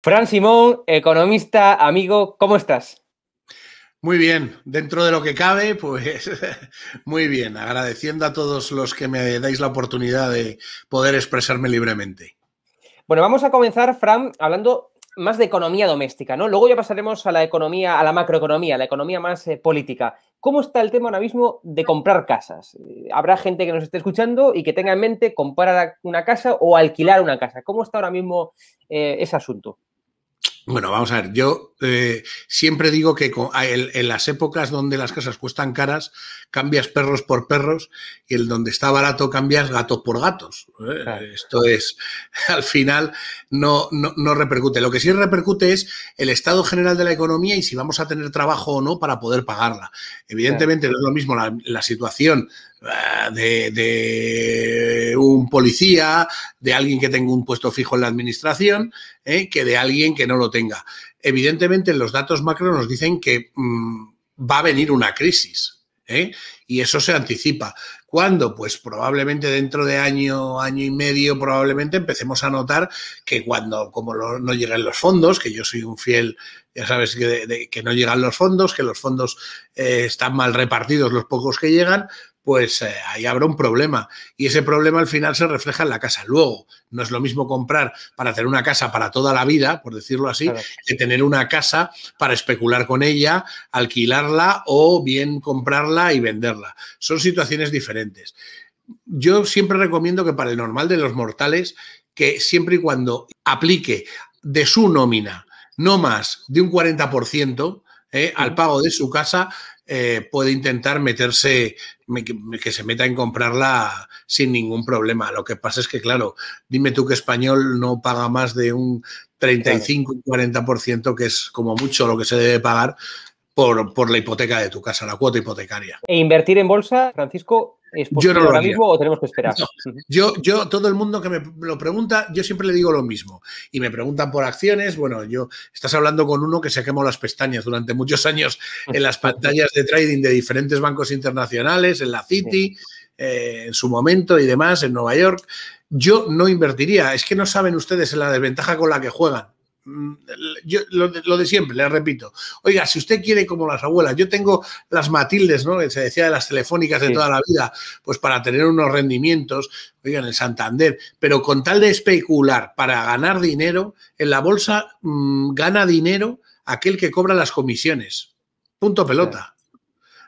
Fran Simón, economista, amigo, ¿cómo estás? Muy bien, dentro de lo que cabe, pues muy bien, agradeciendo a todos los que me dais la oportunidad de poder expresarme libremente. Bueno, vamos a comenzar, Fran, hablando más de economía doméstica, ¿no? Luego ya pasaremos a la economía, a la macroeconomía, a la economía más eh, política. ¿Cómo está el tema ahora mismo de comprar casas? Eh, Habrá gente que nos esté escuchando y que tenga en mente comprar una casa o alquilar una casa. ¿Cómo está ahora mismo eh, ese asunto? Bueno, vamos a ver, yo eh, siempre digo que en, las épocas donde las casas cuestan caras, cambias perros por perros y el donde está barato cambias gatos por gatos. ¿eh? Esto es, al final, no, no, repercute. Lo que sí repercute es el estado general de la economía y si vamos a tener trabajo o no para poder pagarla. Evidentemente no es lo mismo la situación Ah, de, un policía, de alguien que tenga un puesto fijo en la administración, eh, que de alguien que no lo tenga. Evidentemente, los datos macro nos dicen que mm, va a venir una crisis. Eh, y eso se anticipa. ¿Cuándo? Pues probablemente dentro de año, año y medio, probablemente empecemos a notar que cuando, como no llegan los fondos, que yo soy un fiel, ya sabes, que, no llegan los fondos, que los fondos eh, están mal repartidos los pocos que llegan, pues eh, ahí habrá un problema. Y ese problema al final se refleja en la casa. Luego, no es lo mismo comprar para tener una casa para toda la vida, por decirlo así, que tener una casa para especular con ella, alquilarla o bien comprarla y venderla. Son situaciones diferentes. Yo siempre recomiendo que para el normal de los mortales, que siempre y cuando aplique de su nómina no más de un 40% eh, al pago de su casa, eh, puede intentar meterse, que se meta en comprarla sin ningún problema. Lo que pasa es que, claro, dime tú que español no paga más de un 35, y 40%, que es como mucho lo que se debe pagar por, por la hipoteca de tu casa, la cuota hipotecaria. E invertir en bolsa, Francisco, yo no lo ahora mismo o tenemos que esperar? Yo, yo, todo el mundo que me lo pregunta, yo siempre le digo lo mismo. Y me preguntan por acciones. Bueno, yo estás hablando con uno que se quemó las pestañas durante muchos años en las pantallas de trading de diferentes bancos internacionales, en la City, eh, en su momento y demás, en Nueva York. Yo no invertiría. Es que no saben ustedes en la desventaja con la que juegan. Mm, lo, de, siempre, le repito. Oiga, si usted quiere como las abuelas, yo tengo las Matildes, ¿no? Que se decía de las telefónicas de toda la vida, pues para tener unos rendimientos, oigan, el Santander, pero con tal de especular para ganar dinero, en la bolsa mm, gana dinero aquel que cobra las comisiones. Punto pelota.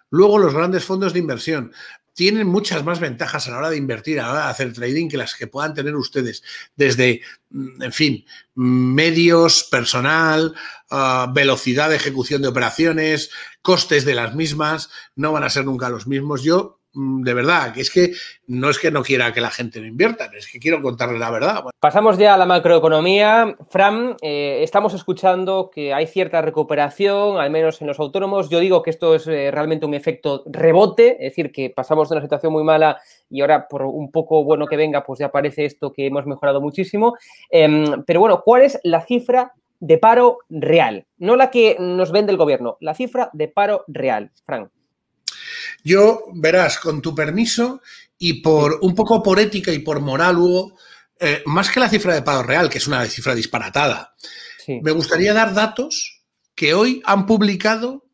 Luego los grandes fondos de inversión tienen muchas más ventajas a la hora de invertir, a la hora de hacer trading que las que puedan tener ustedes, desde, mm, en fin, medios, personal, ah, velocidad de ejecución de operaciones, costes de las mismas, no van a ser nunca los mismos. Yo Mm, de verdad, que es que no es que no quiera que la gente lo invierta, es que quiero contarle la verdad. Pasamos ya a la macroeconomía. Fran, eh, estamos escuchando que hay cierta recuperación, al menos en los autónomos. Yo digo que esto es eh, realmente un efecto rebote, es decir, que pasamos de una situación muy mala y ahora por un poco bueno que venga, pues ya parece esto que hemos mejorado muchísimo. Em, pero bueno, ¿cuál es la cifra de paro real? No la que nos vende el gobierno, la cifra de paro real, Fran. Yo, verás, con tu permiso y por un poco por ética y por moral, eh, más que la cifra de paro real, que es una cifra disparatada, me gustaría dar datos que hoy han publicado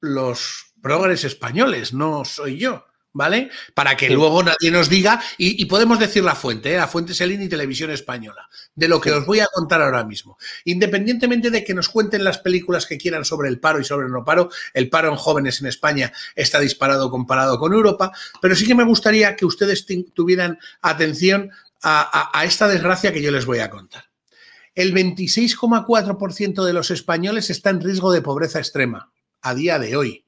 los progres españoles, no soy yo. ¿vale? Para que luego nadie nos diga, y, podemos decir la fuente, ¿eh? la fuente es el INI Televisión Española, de lo que os voy a contar ahora mismo. Independientemente de que nos cuenten las películas que quieran sobre el paro y sobre el no paro, el paro en jóvenes en España está disparado comparado con Europa, pero sí que me gustaría que ustedes tuvieran atención a, a esta desgracia que yo les voy a contar. El 26,4% de los españoles está en riesgo de pobreza extrema a día de hoy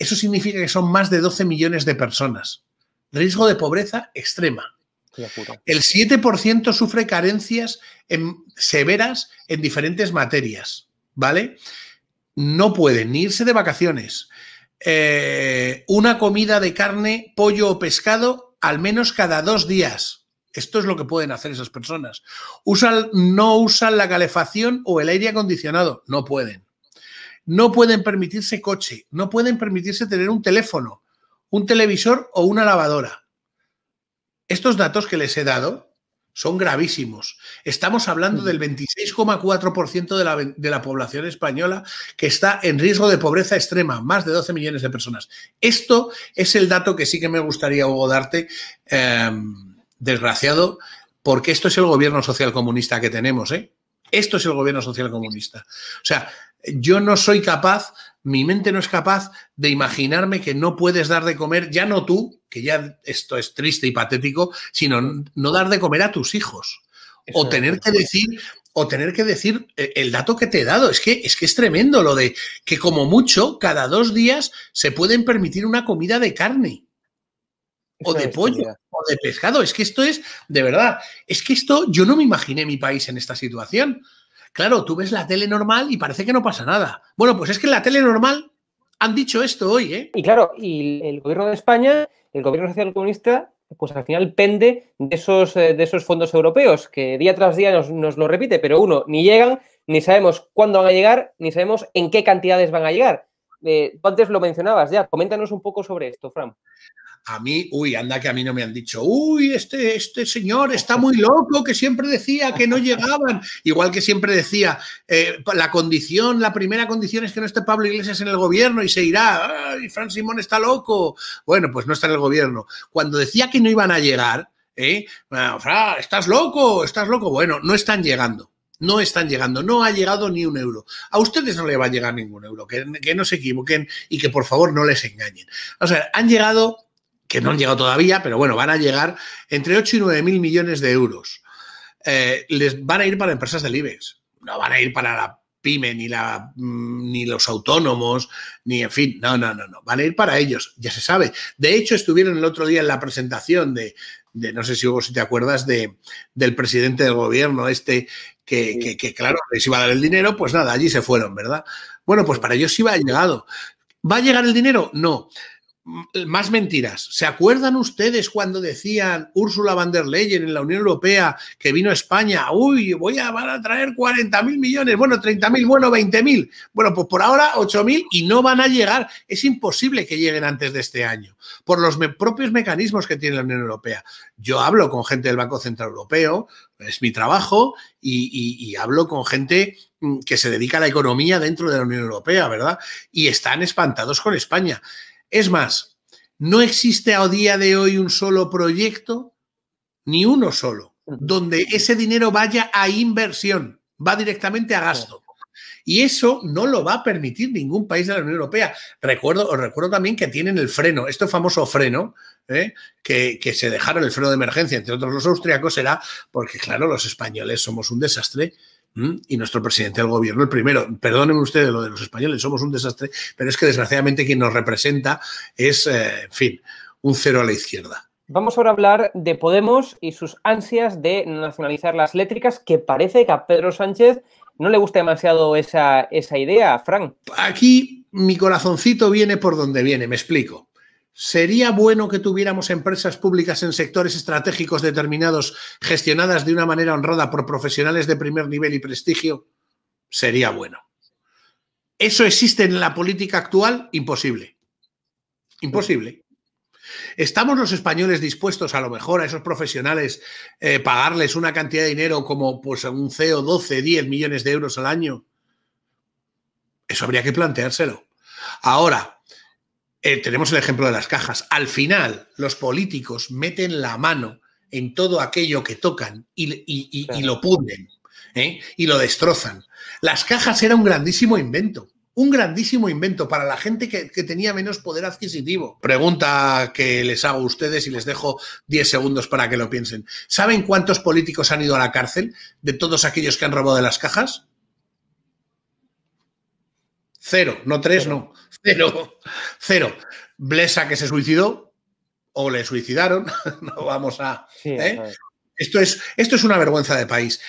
eso significa que son más de 12 millones de personas. Riesgo de pobreza extrema. El 7% sufre carencias severas en diferentes materias, ¿vale? No pueden irse de vacaciones. Eh, una comida de carne, pollo o pescado al menos cada dos días. Esto es lo que pueden hacer esas personas. Usan, no usan la calefacción o el aire acondicionado. No pueden no pueden permitirse coche, no pueden permitirse tener un teléfono, un televisor o una lavadora. Estos datos que les he dado son gravísimos. Estamos hablando mm. del 26,4% de la, de la población española que está en riesgo de pobreza extrema, más de 12 millones de personas. Esto es el dato que sí que me gustaría, Hugo, darte, em, desgraciado, porque esto es el gobierno social comunista que tenemos, ¿eh? Esto es el gobierno social comunista. O sea, yo no soy capaz, mi mente no es capaz de imaginarme que no puedes dar de comer, ya no tú, que ya esto es triste y patético, sino no dar de comer a tus hijos. o tener que decir, o tener que decir eh, el dato que te he dado. Es que, es que es tremendo lo de que, como mucho, cada dos días se pueden permitir una comida de carne. o de pollo, o de pescado. Es que esto es, de verdad, es que esto yo no me imaginé mi país en esta situación. Claro, tú ves la tele normal y parece que no pasa nada. Bueno, pues es que en la tele normal han dicho esto hoy, ¿eh? Y claro, y el gobierno de España, el gobierno social comunista, pues al final pende de esos, eh, de esos fondos europeos, que día tras día nos, lo repite, pero uno, ni llegan, ni sabemos cuándo van a llegar, ni sabemos en qué cantidades van a llegar. Eh, tú antes lo mencionabas ya, coméntanos un poco sobre esto, Fran a mí, uy, anda que a mí no me han dicho, uy, este, este señor está muy loco, que siempre decía que no llegaban, igual que siempre decía, eh, la condición, la primera condición es que no esté Pablo Iglesias en el gobierno y se irá, y Fran Simón está loco, bueno, pues no está en el gobierno. Cuando decía que no iban a llegar, ¿eh? Ah, estás loco, estás loco, bueno, no están llegando. No están llegando, no ha llegado ni un euro. A ustedes no le va a llegar ningún euro, que, que no se equivoquen y que por favor no les engañen. O sea, han llegado que no han llegado todavía, pero bueno, van a llegar entre 8 y 9 mil millones de euros. Eh, les van a ir para empresas del IBEX, no van a ir para la pyme, ni, la, mm, ni los autónomos, ni en fin, no, no, no, no, van a ir para ellos, ya se sabe. De hecho, estuvieron el otro día en la presentación de, no sé si Hugo, si te acuerdas, de, del presidente del gobierno este, que, que, claro, les iba a dar el dinero, pues nada, allí se fueron, ¿verdad? Bueno, pues para ellos sí va a llegar. ¿Va a llegar el dinero? No más mentiras. ¿Se acuerdan ustedes cuando decían Úrsula van der Leyen en la Unión Europea que vino a España? Uy, voy a, van a traer 40.000 mil millones, bueno, 30.000, mil, bueno, 20.000. mil. Bueno, pues por ahora 8.000 mil y no van a llegar. Es imposible que lleguen antes de este año por los propios mecanismos que tiene la Unión Europea. Yo hablo con gente del Banco Central Europeo, es mi trabajo, y hablo con gente mm, que se dedica a la economía dentro de la Unión Europea, ¿verdad? Y están espantados con España. Es más, no existe a día de hoy un solo proyecto, ni uno solo, donde ese dinero vaya a inversión, va directamente a gasto. Y eso no lo va a permitir ningún país de la Unión Europea. Recuerdo, os recuerdo también que tienen el freno, este famoso freno, ¿eh? que, que, se dejaron el freno de emergencia, entre otros los austriacos, era porque, claro, los españoles somos un desastre Mm, y nuestro presidente del gobierno, el primero. perdonen ustedes lo de los españoles, somos un desastre, pero es que desgraciadamente quien nos representa es, eh, en fin, un cero a la izquierda. Vamos ahora a hablar de Podemos y sus ansias de nacionalizar las eléctricas, que parece que a Pedro Sánchez no le gusta demasiado esa, esa idea, Frank. Aquí mi corazoncito viene por donde viene, me explico. ¿Sería bueno que tuviéramos empresas públicas en sectores estratégicos determinados gestionadas de una manera honrada por profesionales de primer nivel y prestigio? Sería bueno. ¿Eso existe en la política actual? Imposible. Imposible. ¿Estamos los españoles dispuestos a lo mejor a esos profesionales eh, pagarles una cantidad de dinero como pues, un CEO 12, 10 millones de euros al año? Eso habría que planteárselo. Ahora, eh, tenemos el ejemplo de las cajas. Al final, los políticos meten la mano en todo aquello que tocan y, lo pudren ¿eh? y lo destrozan. Las cajas era un grandísimo invento, un grandísimo invento para la gente que, tenía menos poder adquisitivo. Pregunta que les hago a ustedes y les dejo 10 segundos para que lo piensen. ¿Saben cuántos políticos han ido a la cárcel de todos aquellos que han robado de las cajas? Cero, no tres, no. Cero. Cero. Blesa que se suicidó o le suicidaron. no vamos a. ¿eh? esto, es, esto es una vergüenza de país.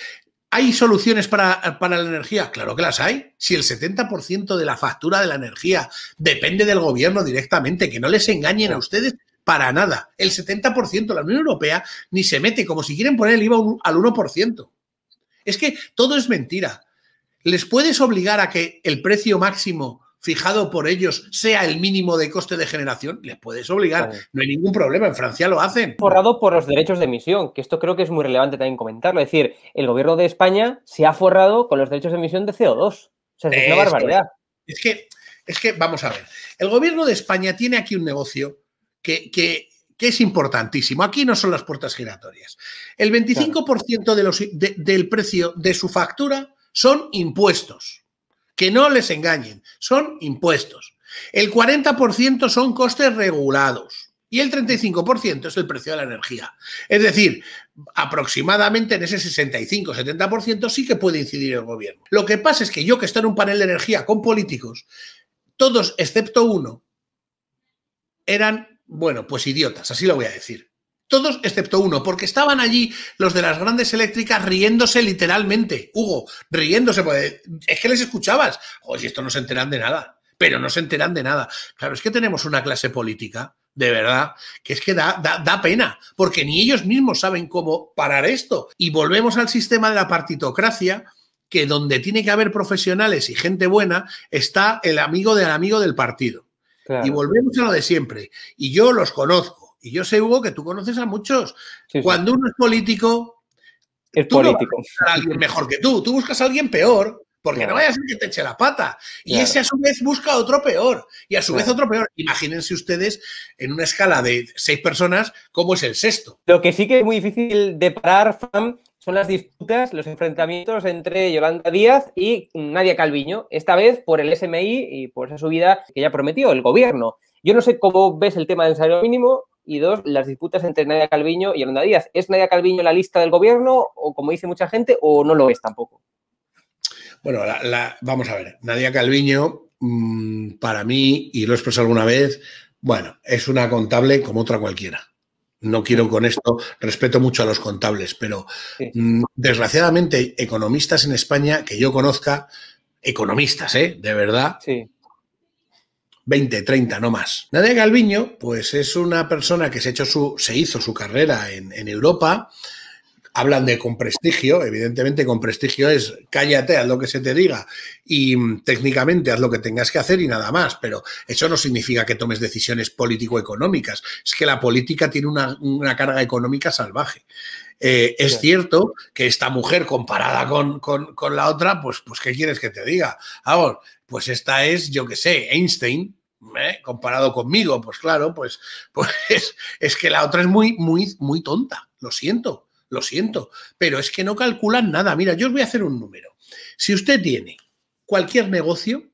¿Hay soluciones para, la energía? Claro que las hay. Si el 70% de la factura de la energía depende del gobierno directamente, que no les engañen a ustedes para nada. El 70%, de la Unión Europea, ni se mete, como si quieren poner el IVA al 1%. Es que todo es mentira. ¿Les puedes obligar a que el precio máximo fijado por ellos sea el mínimo de coste de generación? Les puedes obligar, no hay ningún problema, en Francia lo hacen. Forrado por los derechos de emisión, que esto creo que es muy relevante también comentarlo. Es decir, el gobierno de España se ha forrado con los derechos de emisión de CO2. O sea, es, una barbaridad. es que, es que, vamos a ver, el gobierno de España tiene aquí un negocio que, que es importantísimo. Aquí no son las puertas giratorias. El 25% de los, del precio de su factura son impuestos. Que no les engañen, son impuestos. El 40% son costes regulados y el 35% es el precio de la energía. Es decir, aproximadamente en ese 65-70% sí que puede incidir el gobierno. Lo que pasa es que yo que estoy en un panel de energía con políticos, todos excepto uno, eran, bueno, pues idiotas, así lo voy a decir todos excepto uno, porque estaban allí los de las grandes eléctricas riéndose literalmente, Hugo, riéndose, porque es que les escuchabas, oye, esto no se enteran de nada, pero no se enteran de nada. Claro, es que tenemos una clase política, de verdad, que es que da, da, da pena, porque ni ellos mismos saben cómo parar esto. Y volvemos al sistema de la partitocracia, que donde tiene que haber profesionales y gente buena está el amigo del amigo del partido. Y volvemos a lo de siempre. Y yo los conozco y yo sé, Hugo, que tú conoces a muchos. Cuando uno es político, es político. a alguien mejor que tú, tú buscas a alguien peor, porque no, vaya a ser que te eche la pata. Y ese a su vez busca otro peor, y a su vez otro peor. Imagínense ustedes en una escala de seis personas, cómo es el sexto. Lo que sí que es muy difícil de parar, son las disputas, los enfrentamientos entre Yolanda Díaz y Nadia Calviño, esta vez por el SMI y por esa subida que ya prometió el gobierno. Yo no sé cómo ves el tema del salario mínimo, y dos, las disputas entre Nadia Calviño y Yolanda Díaz. ¿Es Nadia Calviño la lista del gobierno o, como dice mucha gente, o no lo es tampoco? Bueno, la, vamos a ver. Nadia Calviño, mm, para mí, y lo he expresado alguna vez, bueno, es una contable como otra cualquiera. No quiero con esto, respeto mucho a los contables, pero mm, desgraciadamente economistas en España que yo conozca, economistas, ¿eh? De verdad, sí 20, 30, no más. Nadia Galviño, pues es una persona que se, su, se hizo su carrera en, Europa. Hablan de con prestigio, evidentemente con prestigio es cállate, haz lo que se te diga y mm, técnicamente haz lo que tengas que hacer y nada más, pero eso no significa que tomes decisiones político-económicas, es que la política tiene una, una carga económica salvaje. Eh, es cierto que esta mujer comparada con, con, con, la otra, pues, pues ¿qué quieres que te diga? pues esta es, yo qué sé, Einstein, ¿eh? comparado conmigo, pues claro, pues, pues es que la otra es muy, muy, muy tonta, lo siento, lo siento, pero es que no calculan nada. Mira, yo os voy a hacer un número. Si usted tiene cualquier negocio,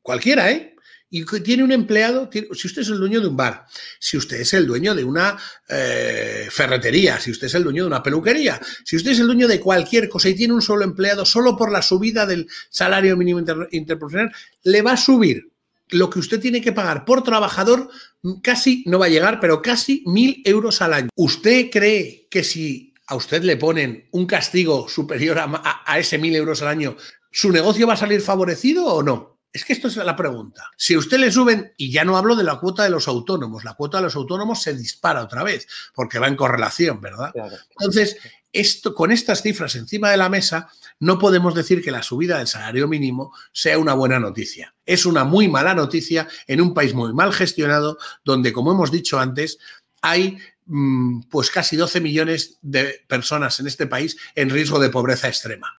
cualquiera, ¿eh? y tiene un empleado, si usted es el dueño de un bar, si usted es el dueño de una eh, ferretería, si usted es el dueño de una peluquería, si usted es el dueño de cualquier cosa y tiene un solo empleado, solo por la subida del salario mínimo interprofesional, le va a subir lo que usted tiene que pagar por trabajador, mm, casi, no va a llegar, pero casi mil euros al año. ¿Usted cree que si a usted le ponen un castigo superior a ese mil euros al año, su negocio va a salir favorecido o no? Es que esto es la pregunta. Si a usted le suben, y ya no hablo de la cuota de los autónomos, la cuota de los autónomos se dispara otra vez, porque va en correlación, ¿verdad? Entonces, esto, con estas cifras encima de la mesa, no podemos decir que la subida del salario mínimo sea una buena noticia. Es una muy mala noticia en un país muy mal gestionado, donde, como hemos dicho antes, hay mm, pues casi 12 millones de personas en este país en riesgo de pobreza extrema.